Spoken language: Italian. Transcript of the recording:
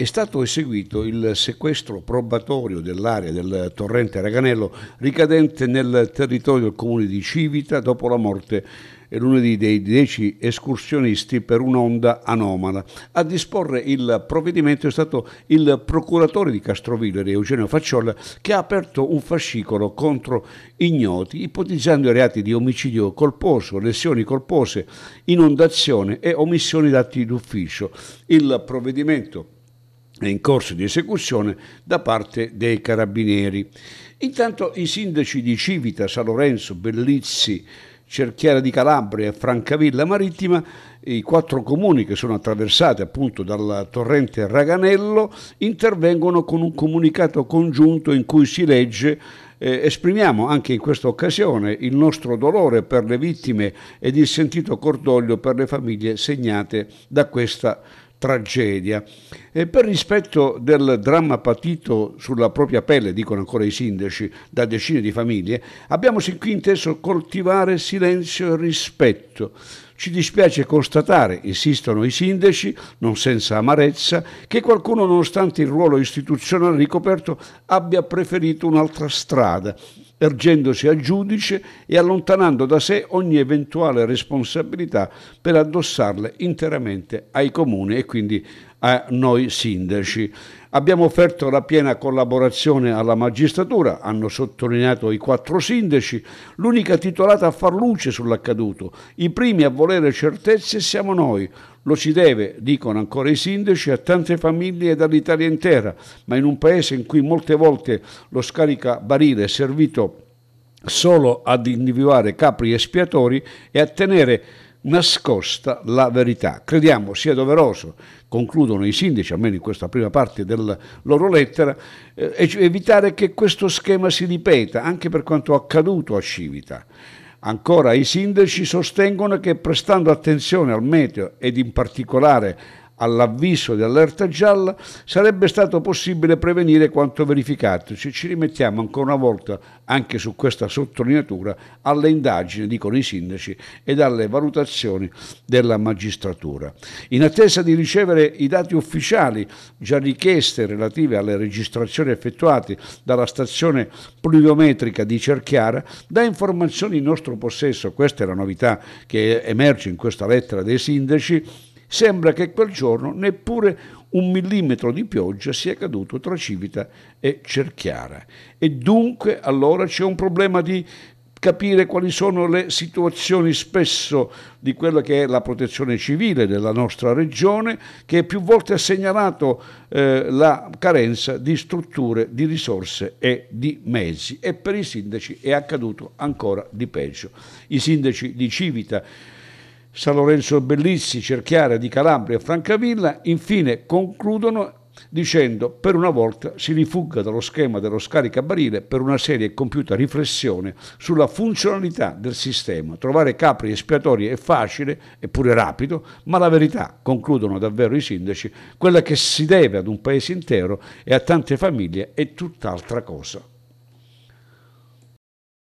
è stato eseguito il sequestro probatorio dell'area del torrente Raganello ricadente nel territorio del comune di Civita dopo la morte eh, lunedì dei dieci escursionisti per un'onda anomala. A disporre il provvedimento è stato il procuratore di Castrovillere, Eugenio Facciolla, che ha aperto un fascicolo contro ignoti, ipotizzando reati di omicidio colposo, lesioni colpose, inondazione e omissioni d'atti d'ufficio. Il provvedimento in corso di esecuzione da parte dei carabinieri. Intanto i sindaci di Civita, San Lorenzo, Bellizzi, Cerchiera di Calabria e Francavilla Marittima, i quattro comuni che sono attraversati appunto dal torrente Raganello, intervengono con un comunicato congiunto in cui si legge eh, esprimiamo anche in questa occasione il nostro dolore per le vittime ed il sentito cordoglio per le famiglie segnate da questa tragedia. E per rispetto del dramma patito sulla propria pelle, dicono ancora i sindaci, da decine di famiglie, abbiamo sin qui inteso coltivare silenzio e rispetto. Ci dispiace constatare, insistono i sindaci, non senza amarezza, che qualcuno, nonostante il ruolo istituzionale ricoperto, abbia preferito un'altra strada ergendosi a giudice e allontanando da sé ogni eventuale responsabilità per addossarle interamente ai comuni e quindi a noi sindaci. Abbiamo offerto la piena collaborazione alla magistratura, hanno sottolineato i quattro sindaci, l'unica titolata a far luce sull'accaduto. I primi a volere certezze siamo noi. Lo si deve, dicono ancora i sindaci, a tante famiglie dall'Italia intera, ma in un paese in cui molte volte lo scarica barile è servito solo ad individuare capri espiatori e a tenere nascosta la verità. Crediamo sia doveroso, concludono i sindaci, almeno in questa prima parte della loro lettera, eh, cioè evitare che questo schema si ripeta anche per quanto accaduto a Civita. Ancora i sindaci sostengono che prestando attenzione al meteo ed in particolare all'avviso di allerta gialla, sarebbe stato possibile prevenire quanto verificato. Ci rimettiamo ancora una volta, anche su questa sottolineatura, alle indagini, dicono i sindaci, ed alle valutazioni della magistratura. In attesa di ricevere i dati ufficiali già richieste relative alle registrazioni effettuate dalla stazione pluviometrica di Cerchiara, da informazioni in nostro possesso, questa è la novità che emerge in questa lettera dei sindaci, Sembra che quel giorno neppure un millimetro di pioggia sia caduto tra Civita e Cerchiara. E dunque allora c'è un problema di capire quali sono le situazioni spesso di quella che è la protezione civile della nostra regione, che più volte ha segnalato eh, la carenza di strutture, di risorse e di mezzi. E per i sindaci è accaduto ancora di peggio. I sindaci di Civita San Lorenzo Bellizzi, Cerchiare di Calabria e Francavilla, infine concludono dicendo per una volta si rifugga dallo schema dello scaricabarile per una seria e compiuta riflessione sulla funzionalità del sistema. Trovare capri espiatori è facile eppure rapido, ma la verità, concludono davvero i sindaci, quella che si deve ad un paese intero e a tante famiglie è tutt'altra cosa.